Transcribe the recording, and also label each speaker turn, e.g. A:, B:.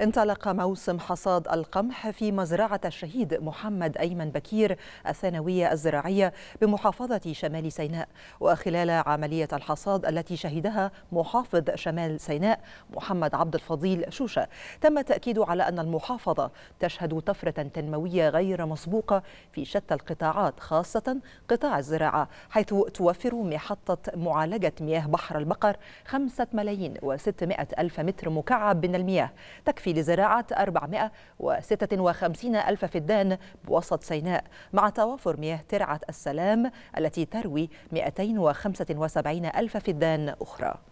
A: انطلق موسم حصاد القمح في مزرعة الشهيد محمد أيمن بكير الثانوية الزراعية بمحافظة شمال سيناء وخلال عملية الحصاد التي شهدها محافظ شمال سيناء محمد عبد الفضيل شوشة تم التأكيد على أن المحافظة تشهد طفرة تنموية غير مسبوقة في شتى القطاعات خاصة قطاع الزراعة حيث توفر محطة معالجة مياه بحر البقر 5 ملايين و600 ألف متر مكعب من المياه تكفي الكافي لزراعة 456 ألف فدان بوسط سيناء مع توافر مياه ترعة السلام التي تروي 275 ألف فدان أخرى